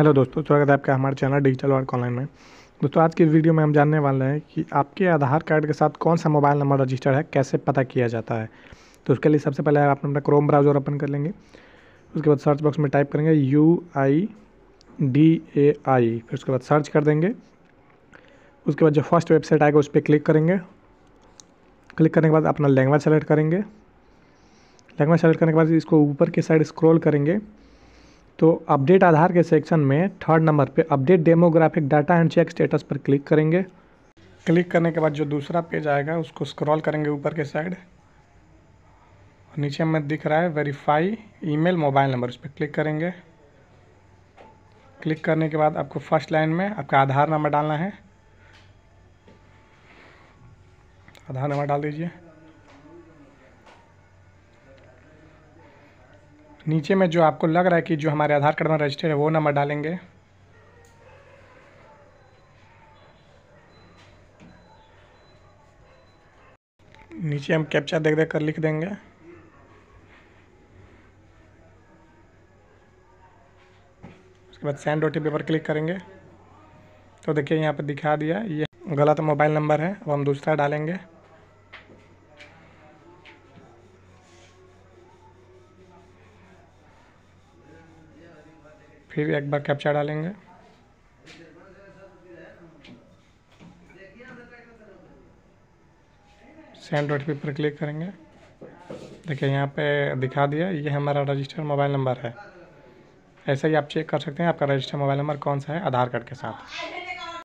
hello दोस्तों स्वागत है आपका हमारे चैनल डिजिटल वर्क ऑनलाइन में दोस्तों आज के वीडियो में हम जानने वाले हैं कि आपके आधार कार्ड के साथ कौन सा मोबाइल नंबर रजिस्टर है कैसे पता किया जाता है तो उसके लिए सबसे पहले आप अपना क्रोम ब्राउज़र ओपन कर लेंगे उसके बाद सर्च बॉक्स में टाइप करेंगे U I D A I फिर उसके बाद सर्च कर देंगे उसके बाद जो फर्स्ट वेबसाइट आएगा उस पर क्लिक करेंगे क्लिक करने के बाद अपना लैंग्वेज सेलेक्ट करेंगे लैंग्वेज सेलेक्ट करने के बाद इसको ऊपर के साइड स्क्रॉल करेंगे तो अपडेट आधार के सेक्शन में थर्ड नंबर पे update demographic data and check status पर क्लिक करेंगे क्लिक करने के बाद जो दूसरा पेज आएगा उसको स्क्रॉल करेंगे ऊपर के साइड नीचे में दिख रहा है वेरीफाई ईमेल मोबाइल नंबर उस पर क्लिक करेंगे क्लिक करने के बाद आपको फर्स्ट लाइन में आपका आधार नंबर डालना है आधार नंबर डाल दीजिए नीचे में जो आपको लग रहा है कि जो हमारे आधार कार्ड में रजिस्टर है वो नंबर डालेंगे नीचे हम कैप्चा देख देख कर लिख देंगे उसके बाद सेंड ओ टी पर क्लिक करेंगे तो देखिए यहाँ पर दिखा दिया ये गलत मोबाइल नंबर है अब हम दूसरा डालेंगे फिर एक बार कैप्चा डालेंगे सेंड ओ टी पर क्लिक करेंगे देखिए यहाँ पे दिखा दिया ये हमारा रजिस्टर मोबाइल नंबर है ऐसे ही आप चेक कर सकते हैं आपका रजिस्टर मोबाइल नंबर कौन सा है आधार कार्ड के साथ